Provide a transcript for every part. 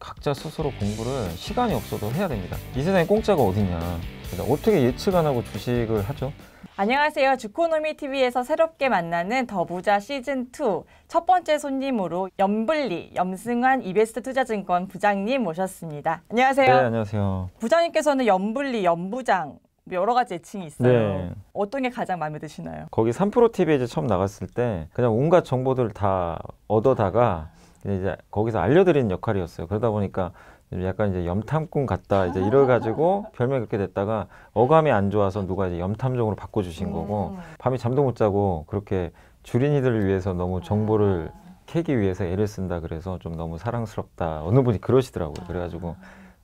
각자 스스로 공부를 시간이 없어도 해야 됩니다. 이 세상에 공짜가 어디냐. 어떻게 예측 안 하고 주식을 하죠? 안녕하세요. 주코노미 TV에서 새롭게 만나는 더 부자 시즌 2첫 번째 손님으로 염블리 염승환 이베스트 투자증권 부장님 모셨습니다. 안녕하세요. 네, 안녕하세요. 부장님께서는 염블리 염부장 뭐 여러 가지 애칭이 있어요. 네. 어떤 게 가장 마음에 드시나요? 거기 3프로 TV에 처음 나갔을 때 그냥 온갖 정보들을 다 얻어다가 이제 거기서 알려드리는 역할이었어요. 그러다 보니까 약간 이제 염탐꾼 같다 이제 이래 가지고 별명이 그렇게 됐다가 어감이 안 좋아서 누가 이제 염탐정으로 바꿔주신 거고 음. 밤에 잠도 못 자고 그렇게 주린이들을 위해서 너무 정보를 아. 캐기 위해서 애를 쓴다 그래서 좀 너무 사랑스럽다 어느 분이 그러시더라고요. 그래가지고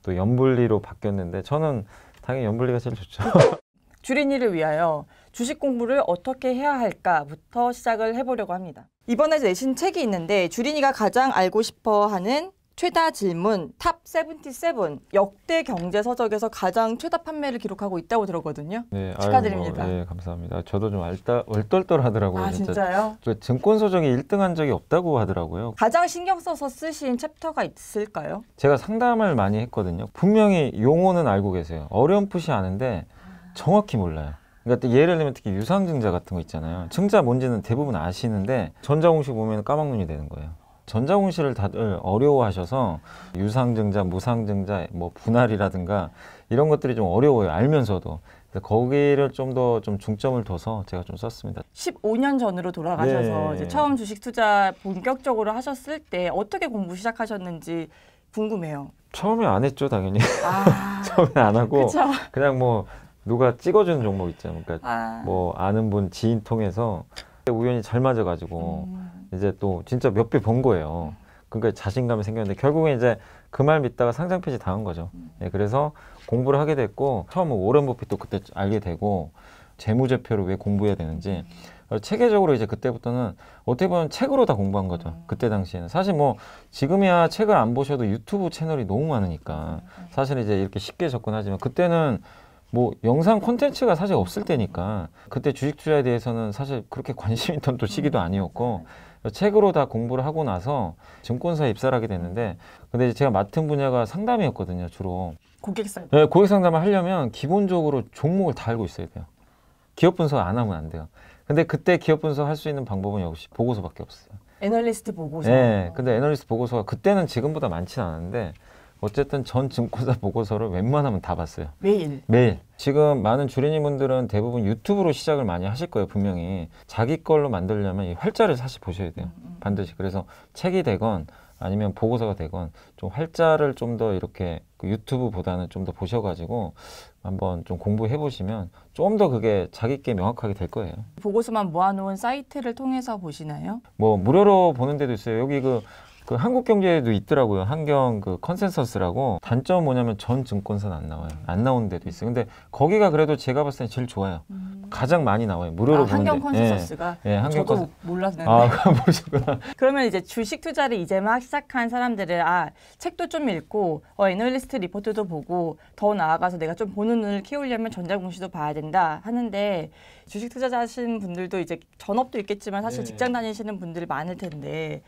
또 염불리로 바뀌었는데 저는 당연히 염불리가 제일 좋죠. 주린이를 위하여 주식 공부를 어떻게 해야 할까부터 시작을 해보려고 합니다. 이번에 내신 책이 있는데 주린이가 가장 알고 싶어하는 최다 질문 탑세븐 역대 경제 서적에서 가장 최다 판매를 기록하고 있다고 들었거든요. 네, 축하드립니다. 아유, 뭐, 네, 감사합니다. 저도 좀 알따, 얼떨떨하더라고요. 아, 진짜. 요 증권 서적에 1등한 적이 없다고 하더라고요. 가장 신경 써서 쓰신 챕터가 있을까요? 제가 상담을 많이 했거든요. 분명히 용어는 알고 계세요. 어렴풋이 아는데 아. 정확히 몰라요. 그러니까 예를 들면 특히 유상증자 같은 거 있잖아요. 증자 뭔지는 대부분 아시는데 전자공시 보면 까막눈이 되는 거예요. 전자공시를 다들 어려워하셔서 유상증자, 무상증자, 뭐 분할이라든가 이런 것들이 좀 어려워요. 알면서도. 거기를 좀 더 좀 중점을 둬서 제가 좀 썼습니다. 15년 전으로 돌아가셔서 네. 이제 처음 주식 투자 본격적으로 하셨을 때 어떻게 공부 시작하셨는지 궁금해요. 처음에 안 했죠, 당연히. 아... 처음에 안 하고 그쵸? 그냥 뭐 누가 찍어주는 종목 있잖아요. 그러니까 아. 뭐 아는 분 지인 통해서 우연히 잘 맞아가지고 음. 이제 또 진짜 몇 배 번 거예요. 그러니까 자신감이 생겼는데 결국엔 이제 그 말 믿다가 상장 폐지 당한 거죠. 음. 예, 그래서 공부를 하게 됐고 처음 오랜 버핏도 그때 알게 되고 재무제표를 왜 공부해야 되는지 체계적으로 이제 그때부터는 어떻게 보면 책으로 다 공부한 거죠. 음. 그때 당시에는 사실 뭐 지금이야 책을 안 보셔도 유튜브 채널이 너무 많으니까 음. 사실 이제 이렇게 쉽게 접근하지만 그때는 뭐 영상 콘텐츠가 사실 없을 때니까 그때 주식 투자에 대해서는 사실 그렇게 관심 있던 또 시기도 음. 아니었고 네, 네. 책으로 다 공부를 하고 나서 증권사에 입사를 하게 됐는데 근데 제가 맡은 분야가 상담이었거든요 주로 고객 상담 네, 고객 상담을 하려면 기본적으로 종목을 다 알고 있어야 돼요 기업 분석 안 하면 안 돼요 근데 그때 기업 분석 할 수 있는 방법은 역시 보고서밖에 없어요 애널리스트 보고서 네 근데 애널리스트 보고서가 그때는 지금보다 많지는 않은데 어쨌든 전 증권사 보고서를 웬만하면 다 봤어요. 매일? 매일. 지금 많은 주린이분들은 대부분 유튜브로 시작을 많이 하실 거예요, 분명히. 자기 걸로 만들려면 이 활자를 사실 보셔야 돼요. 음, 음. 반드시. 그래서 책이 되건 아니면 보고서가 되건 좀 활자를 좀 더 이렇게 그 유튜브보다는 좀 더 보셔가지고 한번 좀 공부해 보시면 좀 더 그게 자기께 명확하게 될 거예요. 보고서만 모아놓은 사이트를 통해서 보시나요? 뭐 무료로 보는 데도 있어요. 여기 그그 한국 경제에도 있더라고요. 한경 그 컨센서스라고 단점 뭐냐면 전 증권사는 안 나와요. 안 나오는 데도 있어요. 근데 거기가 그래도 제가 봤을 때 제일 좋아요. 음. 가장 많이 나와요. 무료로 아, 보 한경 컨센서스가 예, 예, 한경 저도 컨... 몰랐는데. 아, 모르구나. 그러면 이제 주식 투자를 이제 막 시작한 사람들은 아, 책도 좀 읽고 어, 애널리스트 리포트도 보고 더 나아가서 내가 좀 보는 눈을 키우려면 전자공시도 봐야 된다 하는데 주식 투자자 하시 분들도 이제 전업도 있겠지만 사실 네. 직장 다니시는 분들이 많을 텐데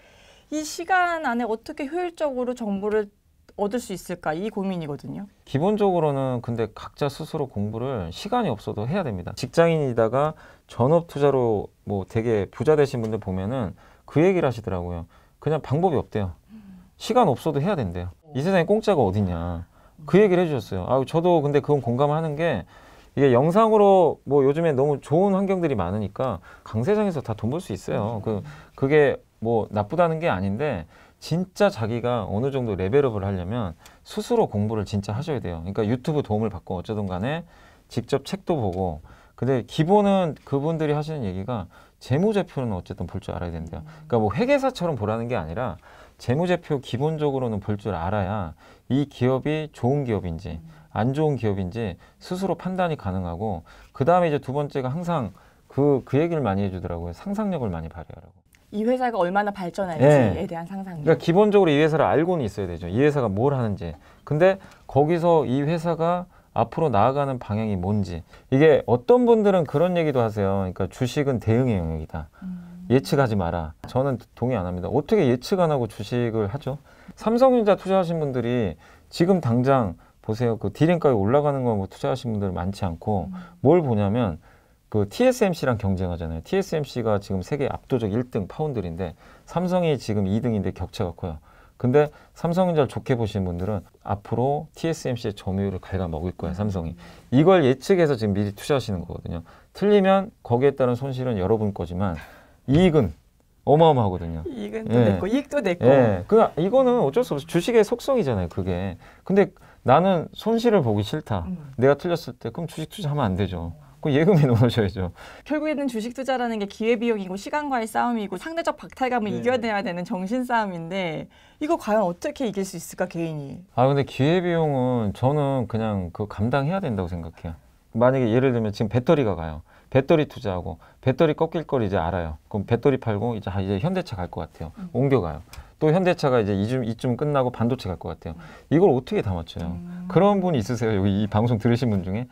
이 시간 안에 어떻게 효율적으로 정보를 얻을 수 있을까 이 고민이거든요. 기본적으로는 근데 각자 스스로 공부를 시간이 없어도 해야 됩니다. 직장인이다가 전업 투자로 뭐 되게 부자 되신 분들 보면은 그 얘기를 하시더라고요. 그냥 방법이 없대요. 시간 없어도 해야 된대요. 이 세상에 공짜가 어딨냐. 그 얘기를 해주셨어요. 아, 저도 근데 그건 공감하는 게 이게 영상으로 뭐 요즘에 너무 좋은 환경들이 많으니까 강세장에서 다 돈 벌 수 있어요. 그, 그게 뭐 나쁘다는 게 아닌데 진짜 자기가 어느 정도 레벨업을 하려면 스스로 공부를 진짜 하셔야 돼요. 그러니까 유튜브 도움을 받고 어쩌든 간에 직접 책도 보고 근데 기본은 그분들이 하시는 얘기가 재무제표는 어쨌든 볼 줄 알아야 된다. 그러니까 뭐 회계사처럼 보라는 게 아니라 재무제표 기본적으로는 볼 줄 알아야 이 기업이 좋은 기업인지 안 좋은 기업인지 스스로 판단이 가능하고 그 다음에 이제 두 번째가 항상 그, 그 얘기를 많이 해주더라고요. 상상력을 많이 발휘하라고. 이 회사가 얼마나 발전할지에 네. 대한 상상. 그러니까 기본적으로 이 회사를 알고는 있어야 되죠. 이 회사가 뭘 하는지. 근데 거기서 이 회사가 앞으로 나아가는 방향이 뭔지. 이게 어떤 분들은 그런 얘기도 하세요. 그러니까 주식은 대응의 영역이다. 음. 예측하지 마라. 저는 동의 안 합니다. 어떻게 예측 안 하고 주식을 하죠? 삼성전자 투자하신 분들이 지금 당장 보세요. 그 디램가에 올라가는 거뭐 투자하신 분들 많지 않고 음. 뭘 보냐면 그 TSMC랑 경쟁하잖아요. TSMC가 지금 세계 압도적 1등 파운드리인데 삼성이 지금 2등인데 격차가 커요. 근데 삼성전자를 좋게 보시는 분들은 앞으로 TSMC의 점유율을 갉아먹을 거예요, 음. 삼성이. 이걸 예측해서 지금 미리 투자하시는 거거든요. 틀리면 거기에 따른 손실은 여러분 거지만 이익은 어마어마하거든요. 이익은 또 예. 내고 이익도 내고. 예. 그 이거는 어쩔 수 없어. 주식의 속성이잖아요, 그게. 근데 나는 손실을 보기 싫다. 음. 내가 틀렸을 때 그럼 주식 투자하면 안 되죠. 그예금이넘어놓으셔야죠 결국에는 주식 투자라는 게 기회비용이고 시간과의 싸움이고 상대적 박탈감을 네. 이겨내야 되는 정신 싸움인데 이거 과연 어떻게 이길 수 있을까 개인이? 아 근데 기회비용은 저는 그냥 그 감당해야 된다고 생각해요. 만약에 예를 들면 지금 배터리가 가요. 배터리 투자하고 배터리 꺾일 걸 이제 알아요. 그럼 배터리 팔고 이제 아, 이제 현대차 갈 것 같아요. 음. 옮겨가요. 또 현대차가 이제 이쯤 이쯤 끝나고 반도체 갈 것 같아요. 이걸 어떻게 다 맞춰요? 음. 그런 분 있으세요? 여기 이 방송 들으신 분 중에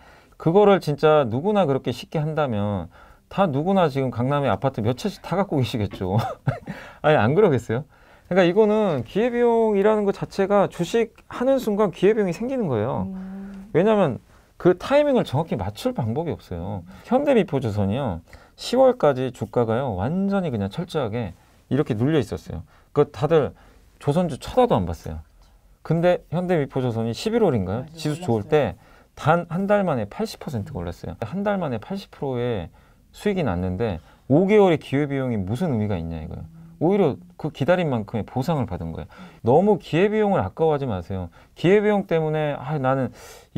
그거를 진짜 누구나 그렇게 쉽게 한다면 다 누구나 지금 강남에 아파트 몇 채씩 다 갖고 계시겠죠. 아니 안 그러겠어요? 그러니까 이거는 기회비용이라는 것 자체가 주식 하는 순간 기회비용이 생기는 거예요. 음. 왜냐하면 그 타이밍을 정확히 맞출 방법이 없어요. 현대미포주선이요. 10월까지 주가가요 완전히 그냥 철저하게 이렇게 눌려 있었어요. 그 다들 조선주 쳐다도 안 봤어요. 근데 현대미포조선이 11월인가요? 지수 좋을 때 단한달 만에 8 0걸렸어요한 달 만에 80%의 수익이 났는데 5개월의 기회비용이 무슨 의미가 있냐 이거예요. 오히려 그 기다린 만큼의 보상을 받은 거예요. 너무 기회비용을 아까워하지 마세요. 기회비용 때문에 아 나는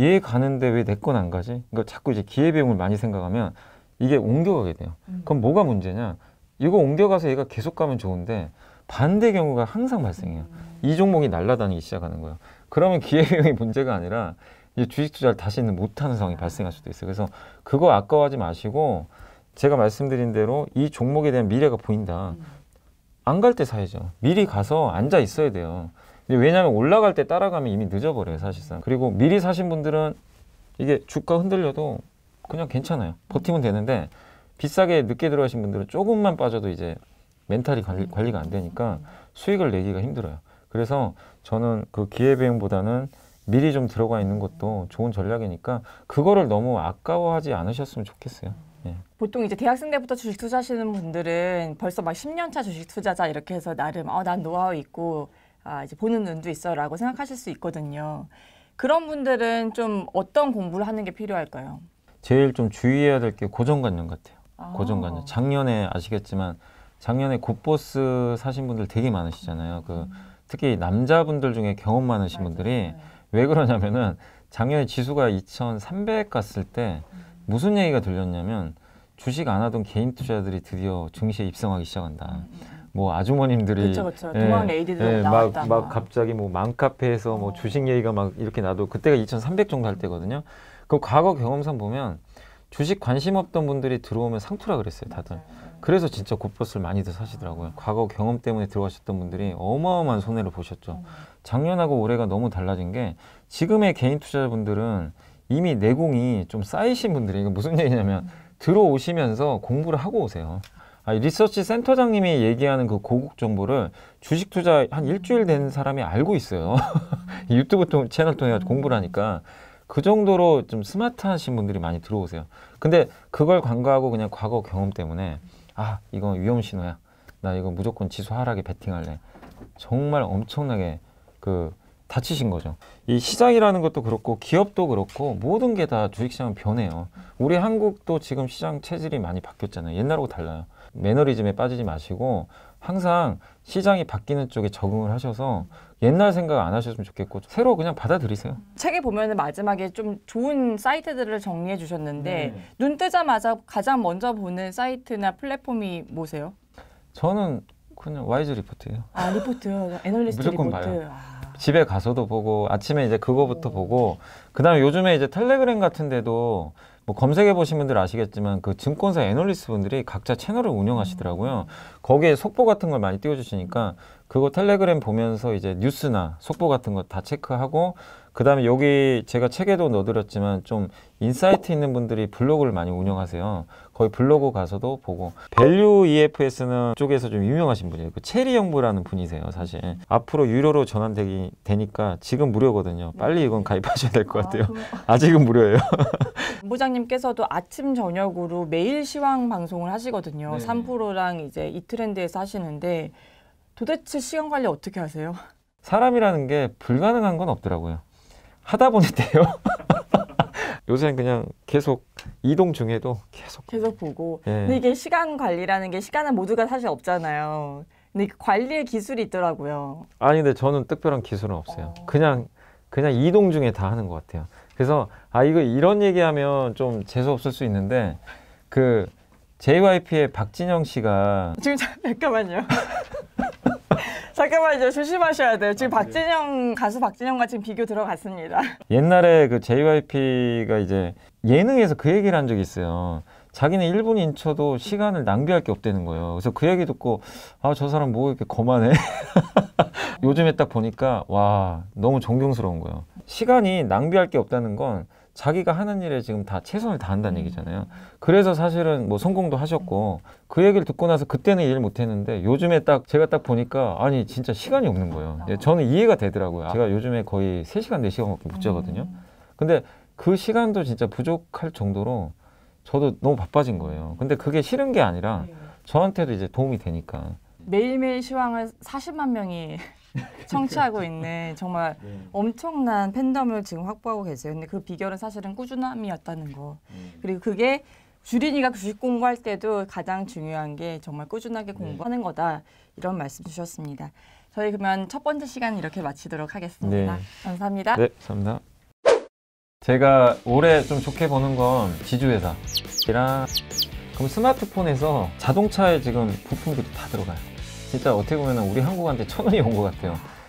얘 가는데 왜 내 건 안 가지? 그러니까 자꾸 이제 기회비용을 많이 생각하면 이게 옮겨가게 돼요. 음. 그럼 뭐가 문제냐? 이거 옮겨가서 얘가 계속 가면 좋은데 반대 경우가 항상 발생해요. 음. 이 종목이 날아다니기 시작하는 거예요. 그러면 기회비용이 문제가 아니라 이제 주식 투자를 다시는 못하는 상황이 발생할 수도 있어요. 그래서 그거 아까워하지 마시고 제가 말씀드린 대로 이 종목에 대한 미래가 보인다. 음. 안갈 때 사야죠. 미리 가서 앉아 있어야 돼요. 왜냐하면 올라갈 때 따라가면 이미 늦어버려요, 사실상. 그리고 미리 사신 분들은 이게 주가 흔들려도 그냥 괜찮아요. 버티면 되는데 비싸게 늦게 들어가신 분들은 조금만 빠져도 이제 멘탈이 관리, 가안 되니까 수익을 내기가 힘들어요. 그래서 저는 그 기회비용보다는 미리 좀 들어가 있는 것도 좋은 전략이니까 그거를 너무 아까워하지 않으셨으면 좋겠어요. 예. 보통 이제 대학생 때부터 주식 투자하시는 분들은 벌써 막 10년차 주식 투자자 이렇게 해서 나름 어, 난 노하우 있고 아, 이제 보는 눈도 있어라고 생각하실 수 있거든요. 그런 분들은 좀 어떤 공부를 하는 게 필요할까요? 제일 좀 주의해야 될 게 고정관념 같아요. 아. 고정관념. 작년에 아시겠지만 작년에 굿보스 사신 분들 되게 많으시잖아요. 그 음. 특히 남자분들 중에 경험 많으신 맞아요. 분들이 네. 왜 그러냐면은 작년에 지수가 2,300 갔을 때 무슨 얘기가 들렸냐면 주식 안 하던 개인 투자들이 드디어 증시에 입성하기 시작한다. 뭐 아주머님들이 그쵸, 그쵸. 예, 동안 레이디들 예, 나왔다. 막, 막 갑자기 뭐 맘카페에서 뭐 어. 주식 얘기가 막 이렇게 나도 그때가 2,300 정도 할 때거든요. 그 과거 경험상 보면 주식 관심 없던 분들이 들어오면 상투라 그랬어요, 다들. 맞아요. 그래서 진짜 굿버스를 많이들 사시더라고요. 과거 경험 때문에 들어가셨던 분들이 어마어마한 손해를 보셨죠. 음. 작년하고 올해가 너무 달라진 게 지금의 개인 투자자분들은 이미 내공이 좀 쌓이신 분들이 이게 무슨 얘기냐면 음. 들어오시면서 공부를 하고 오세요. 아 리서치 센터장님이 얘기하는 그고급 정보를 주식 투자 한 일주일 된 사람이 알고 있어요. 유튜브 통, 채널 통해 음. 공부를 하니까 그 정도로 좀 스마트하신 분들이 많이 들어오세요. 근데 그걸 간과하고 그냥 과거 경험 때문에 아 이건 위험 신호야 나 이거 무조건 지수 하락에 베팅할래 정말 엄청나게 그 다치신 거죠 이 시장이라는 것도 그렇고 기업도 그렇고 모든 게 다 주식시장은 변해요 우리 한국도 지금 시장 체질이 많이 바뀌었잖아요 옛날하고 달라요 매너리즘에 빠지지 마시고 항상 시장이 바뀌는 쪽에 적응을 하셔서 옛날 생각 안 하셨으면 좋겠고 새로 그냥 받아들이세요. 책에 보면 마지막에 좀 좋은 사이트들을 정리해 주셨는데 네. 눈 뜨자마자 가장 먼저 보는 사이트나 플랫폼이 뭐세요? 저는 그냥 와이즈 리포트예요. 아 리포트요. 애널리스트 무조건 리포트. 봐요. 아. 집에 가서도 보고 아침에 이제 그거부터 오. 보고 그다음에 요즘에 이제 텔레그램 같은 데도 뭐 검색해 보신 분들 아시겠지만 그 증권사 애널리스트 분들이 각자 채널을 운영하시더라고요. 음. 거기에 속보 같은 걸 많이 띄워주시니까 그거 텔레그램 보면서 이제 뉴스나 속보 같은 거 다 체크하고 그다음에 여기 제가 책에도 넣어드렸지만 좀 인사이트 있는 분들이 블로그를 많이 운영하세요. 거의 블로그 가서도 보고 밸류 EFS는 쪽에서 좀 유명하신 분이에요 그 체리 형부라는 분이세요 사실 앞으로 유료로 전환되기 되니까 지금 무료거든요 빨리 이건 가입하셔야 될 것 같아요 아, 직은 무료예요 본부장님께서도 아침 저녁으로 매일 시황 방송을 하시거든요 네. 3프로랑 이제 이트렌드에서 하시는데 도대체 시간 관리 어떻게 하세요? 사람이라는 게 불가능한 건 없더라고요 하다 보니 돼요 요새는 그냥 계속 이동 중에도 계속 계속 보고. 예. 근데 이게 시간 관리라는 게 시간은 모두가 사실 없잖아요. 근데 그 관리의 기술이 있더라고요. 아니 근데 저는 특별한 기술은 없어요. 어. 그냥 그냥 이동 중에 다 하는 것 같아요. 그래서 아 이거 이런 얘기하면 좀 재수 없을 수 있는데 그 JYP의 박진영 씨가 지금 잠깐만요. 잠깐만요. 조심하셔야 돼요. 지금 아, 박진영 가수 박진영과 지금 비교 들어갔습니다. 옛날에 그 JYP가 이제 예능에서 그 얘기를 한 적이 있어요. 자기는 1분 인쳐도 시간을 낭비할 게 없다는 거예요. 그래서 그 얘기 듣고 아 저 사람 뭐 이렇게 거만해. 요즘에 딱 보니까 와 너무 존경스러운 거예요. 시간이 낭비할 게 없다는 건 자기가 하는 일에 지금 다 최선을 다한다는 음. 얘기잖아요. 그래서 사실은 뭐 성공도 하셨고 그 얘기를 듣고 나서 그때는 이해를 못했는데 요즘에 딱 제가 딱 보니까 아니 진짜 시간이 없는 거예요. 아. 예, 저는 이해가 되더라고요. 제가 요즘에 거의 세시간네시간밖에못 음. 자거든요. 근데 그 시간도 진짜 부족할 정도로 저도 너무 바빠진 거예요. 근데 그게 싫은 게 아니라 네. 저한테도 이제 도움이 되니까. 매일매일 시황을 40만 명이 청취하고 있는 정말 네. 엄청난 팬덤을 지금 확보하고 계세요. 근데 그 비결은 사실은 꾸준함이었다는 거. 음. 그리고 그게 주린이가 주식 공부할 때도 가장 중요한 게 정말 꾸준하게 네. 공부하는 네. 거다. 이런 말씀 주셨습니다. 저희 그러면 첫 번째 시간 이렇게 마치도록 하겠습니다. 네. 감사합니다. 네, 감사합니다. 제가 올해 좀 좋게 보는 건 지주회사랑 그럼 스마트폰에서 자동차에 지금 부품들이 다 들어가요. 진짜 어떻게 보면 우리 한국한테 천원이온 것 같아요.